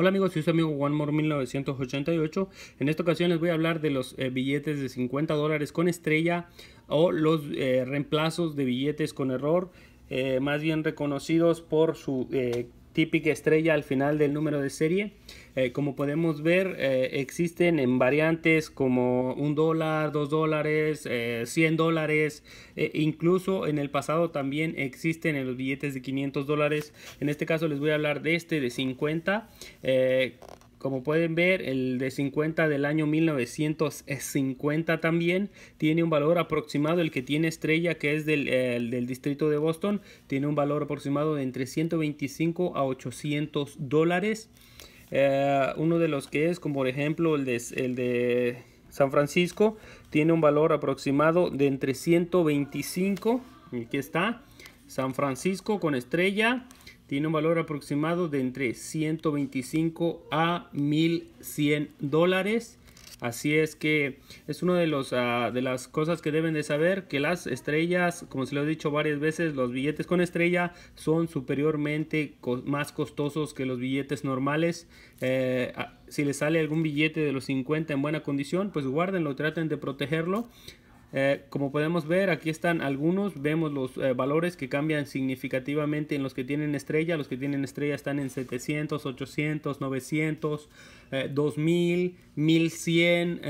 Hola amigos, soy su amigo OneMore1988. En esta ocasión les voy a hablar de los eh, billetes de 50 dólares con estrella o los eh, reemplazos de billetes con error, eh, más bien reconocidos por su típica estrella al final del número de serie. Eh, como podemos ver, eh, existen en variantes como un dólar, dos dólares, 100 eh, dólares. incluso en el pasado también existen en los billetes de 500 dólares. En este caso les voy a hablar de este de 50. Como pueden ver, el de 50 del año 1950 también tiene un valor aproximado, el que tiene estrella, que es del, eh, del distrito de Boston, tiene un valor aproximado de entre 125 a 800 dólares. Eh, uno de los que es, como por ejemplo, el de, el de San Francisco, tiene un valor aproximado de entre 125, aquí está, San Francisco con estrella tiene un valor aproximado de entre 125 a 1100 dólares. Así es que es una de, los, ah, de las cosas que deben de saber, que las estrellas, como se lo he dicho varias veces, los billetes con estrella son superiormente más costosos que los billetes normales. Eh, ah, si les sale algún billete de los 50 en buena condición, pues guárdenlo, traten de protegerlo. Eh, como podemos ver, aquí están algunos, vemos los eh, valores que cambian significativamente en los que tienen estrella, los que tienen estrella están en 700, 800, 900, eh, 2000, 1100,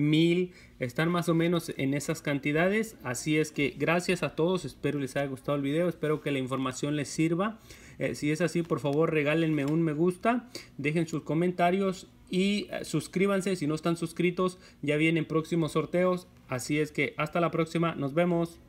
mil, están más o menos en esas cantidades. Así es que gracias a todos, espero les haya gustado el video, espero que la información les sirva. Eh, si es así, por favor regálenme un me gusta, dejen sus comentarios y eh, suscríbanse si no están suscritos, ya vienen próximos sorteos. Así es que hasta la próxima, nos vemos.